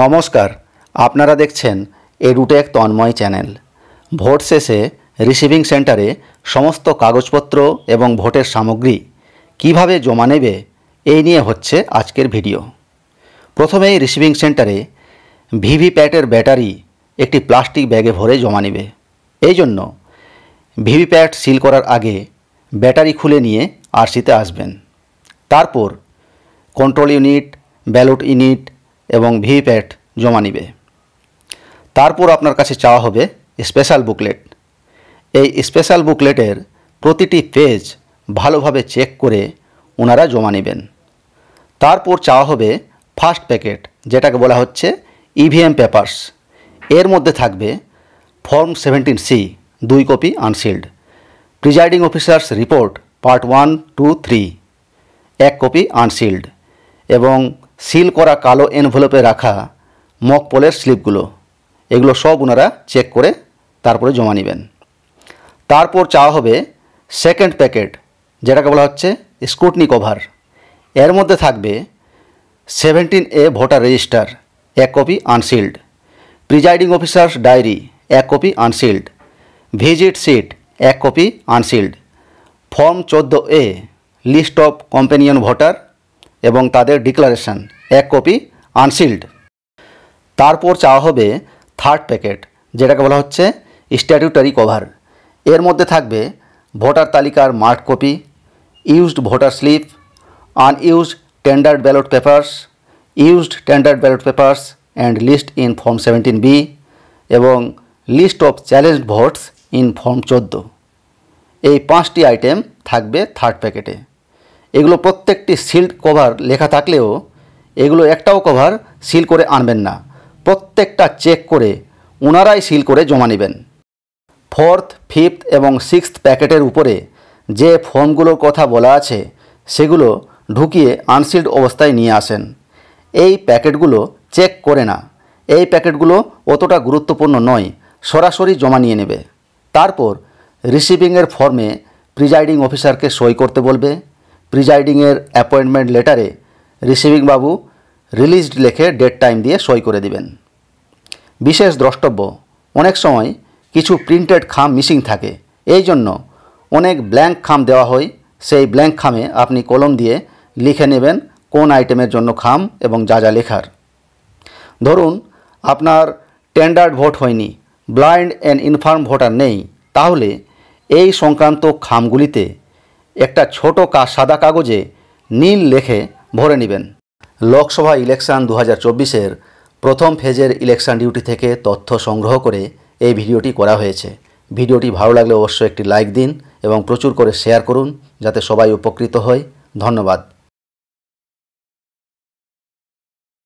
নমস্কার আপনারা দেখছেন এডুটেক তন্ময় চ্যানেল ভোট শেষে রিসিভিং সেন্টারে সমস্ত কাগজপত্র এবং ভোটের সামগ্রী কিভাবে জমা নেবে এই নিয়ে হচ্ছে আজকের ভিডিও প্রথমেই রিসিভিং সেন্টারে ভিভিপ্যাটের ব্যাটারি একটি প্লাস্টিক ব্যাগে ভরে জমা নেবে এই জন্য ভিভিপ্যাট সিল করার আগে ব্যাটারি খুলে নিয়ে আরসিতে আসবেন তারপর কন্ট্রোল ইউনিট ব্যালট ইউনিট এবং ভিপ্যাট জমা নিবে তারপর আপনার কাছে চাওয়া হবে স্পেশাল বুকলেট এই স্পেশাল বুকলেটের প্রতিটি পেজ ভালোভাবে চেক করে ওনারা জমা নেবেন তারপর চাওয়া হবে ফার্স্ট প্যাকেট যেটাকে বলা হচ্ছে ইভিএম e পেপার্স এর মধ্যে থাকবে ফর্ম সেভেন্টিন সি দুই copy unsealed presiding officers report part one two three এক কপি আনসিল্ড এবং সিল করা কালো এনভেলপে রাখা মক স্লিপগুলো এগুলো সব ওনারা চেক করে তারপরে জমা নেবেন তারপর চাওয়া হবে সেকেন্ড প্যাকেট যেটাকে বলা হচ্ছে স্কুটনি কভার এর মধ্যে থাকবে সেভেন্টিন এ ভোটার রেজিস্টার এক copy unsealed presiding officers diary এক কপি আনসিল্ড ভিজিট সিট এক কপি আনসিল্ড ফর্ম চোদ্দো A list of companion voter এবং তাদের ডিক্লারেশন এক কপি আনসিল্ড তারপর চাওয়া হবে থার্ড প্যাকেট যেটাকে বলা হচ্ছে স্ট্যাটিউটারি কভার এর মধ্যে থাকবে ভোটার তালিকার mark copy used voter slip unused tendered ballot papers used tendered ballot papers and list in form seventeen B এবং list of challenged votes in form চোদ্দো এই পাঁচটি আইটেম থাকবে থার্ড প্যাকেটে এগুলো প্রত্যেকটি সিল্ড কভার লেখা থাকলেও এগুলো একটাও কভার সিল করে আনবেন না প্রত্যেকটা চেক করে ওনারাই সিল করে জমা নেবেন ফোর্থ ফিফথ এবং সিক্সথ প্যাকেটের উপরে যে ফর্মগুলোর কথা বলা আছে সেগুলো ঢুকিয়ে আনসিল্ড অবস্থায় নিয়ে আসেন এই প্যাকেটগুলো চেক করে না এই প্যাকেটগুলো অতটা গুরুত্বপূর্ণ নয় সরাসরি জমা নিয়ে নেবে তারপর রিসিভিংয়ের ফর্মে প্রিজাইডিং অফিসারকে সই করতে বলবে প্রিজাইডিংয়ের অ্যাপয়েন্টমেন্ট লেটারে রিসিভিং বাবু রিলিজড লেখে ডেট টাইম দিয়ে সই করে দিবেন বিশেষ দ্রষ্টব্য অনেক সময় কিছু প্রিন্টেড খাম মিসিং থাকে এই জন্য অনেক ব্ল্যাঙ্ক খাম দেওয়া হয় সেই ব্ল্যাঙ্ক খামে আপনি কলম দিয়ে লিখে নেবেন কোন আইটেমের জন্য খাম এবং যা যা লেখার ধরুন আপনার টেন্ডার্ড ভোট হয়নি ব্লাইন্ড অ্যান্ড ইনফার্ম ভোটার নেই তাহলে এই সংক্রান্ত খামগুলিতে একটা ছোট কা সাদা কাগজে নীল লেখে ভরে নেবেন লোকসভা ইলেকশন দু হাজার প্রথম ফেজের ইলেকশন ডিউটি থেকে তথ্য সংগ্রহ করে এই ভিডিওটি করা হয়েছে ভিডিওটি ভালো লাগলে অবশ্যই একটি লাইক দিন এবং প্রচুর করে শেয়ার করুন যাতে সবাই উপকৃত হয় ধন্যবাদ